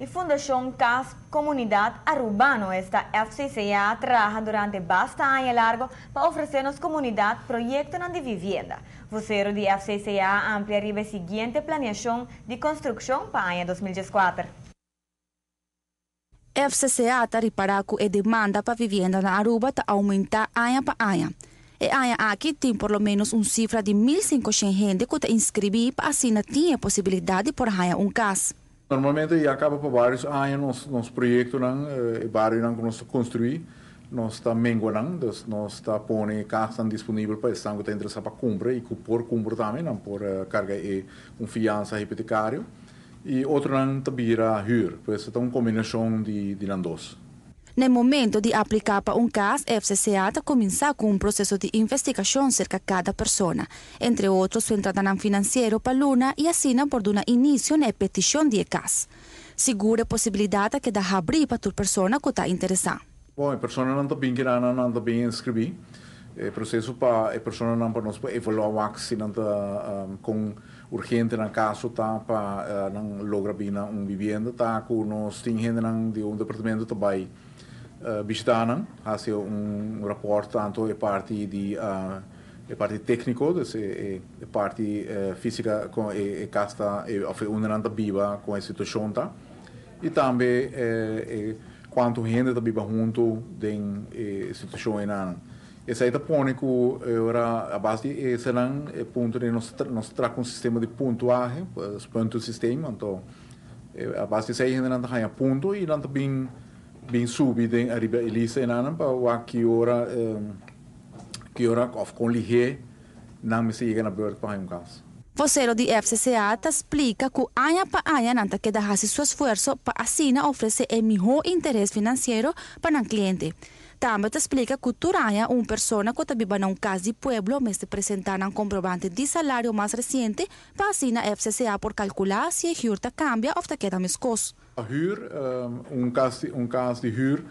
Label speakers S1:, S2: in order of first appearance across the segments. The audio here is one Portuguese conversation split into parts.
S1: E Fundación CAS Comunidad Arubano, esta FCCA, trabalha durante bastante año largo para oferecernos comunidad proyectos de vivienda. Vocero de FCCA amplia a seguinte planeación de construção para o ano 2014.
S2: FCCA que a demanda para vivienda na Aruba está aumentar ano para ano. E aí aqui tem pelo menos uma cifra de 1.500 gente que está inscrita para assim não tinha possibilidade por raia um caso.
S3: Normalmente já acaba por vários anos ah, nos projetos, e eh, vários que nós construímos, nós está menguando, nós está pondo casa disponível para esse que tem tá para compra e por compra também, não por eh, carga e confiança hipotecária. E outro não está vira a hur, pois é uma combinação de, de dois.
S2: No momento de aplicar para um caso, a FCCA começar com um processo de investigação cerca de cada pessoa, entre outros o entrada financeira para Luna e assina por dar início na petição de caso. Segura a possibilidade que dá abrir para a pessoa que está interessada.
S3: Bom, a pessoa não está bem não está bem inscrever. Eh, processo para eh, a pessoa não para nós evoluir o vaccina um, ehm, com urgente na caso tá para uh, eh, não logra bem um vivenda tá com nós tínhamos de um departamento também uh, visitar não fazer um rapport tanto é parte de uh, a parte técnico desse a parte uh, física com e, e casta e a uniranda viva com a situação tá e também uh, quanto gente está viva junto em situação em esse hidropônico é era a base de esse era é ponto de nós tra, nós tra um sistema de pontuagem, os pontos sistema, então é, a base de sair não ganha ponto e não bem bem subido em arriba elisa e não para o ehm, que ora que ora com lihe não me siga na beira para um caso.
S2: Vocero di FCCA ta explica que año pa año nanta que dajase su esfuerzo para así ofrecer el mejor interés financiero para el cliente. También te explica que Turaya, una persona que vive un caso de pueblo, mas te presentar un comprobante de salario más reciente... para a la FCCA por calcular si el huur cambia o te queda miscos.
S3: A huur, um, un caso, un caso de huur,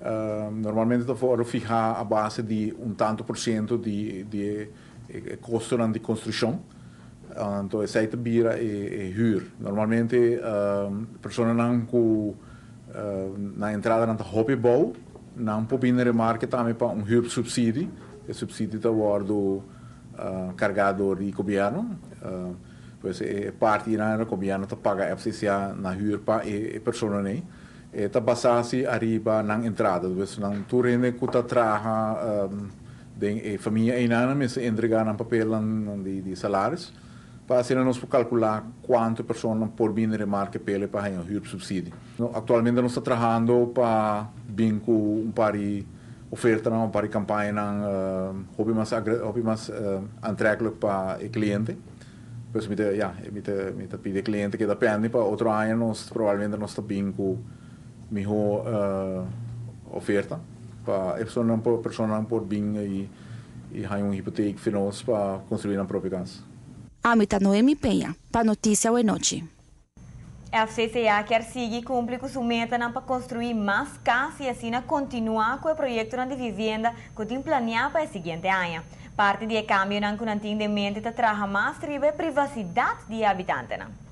S3: um, normalmente se fijar a base de un tanto por ciento eh, de, de, de construcción. Ah, entonces, construção. Então, essa el vira e, e Normalmente, um, persona não, uh, um, na entrada un hobby bowl, Não popinere market também tá, para um hub subsídio, que subsídio da war do uh, cargador e governo. Uh, ah, pois é, é parte irá o governo está paga FCCA é na hub para a e pessoa E Está basado-se arriba na entrada, pois não turene que está traha um, ah, de e família inana, mas entregar um papel de, de salários para se nós calcular quanto pessoas por vir market pele para um hub subsídio. Atualmente nós estamos trabalhando para bem, com um umpari oferta na umpari campanha na uh, eh, hobi mas hobi mas uh, eh, antrekkelijk para o cliente. Pues mite ja, mite mite pide cliente que depende para outro ano nós provavelmente nós tá binku miho uh, eh, oferta para e pessoa não por pessoa não por bem e e há um hipoteca para construir a própria casa.
S2: Amita Noemi Penha, para Notícia Uenote.
S1: A FCCA quer seguir cumprir com sua meta para construir mais casas e assim continuar com o projeto de vivienda que tem planejado para o seguinte ano. Parte de cambio não tem de mente para trazer mais tribo e privacidade de habitantes.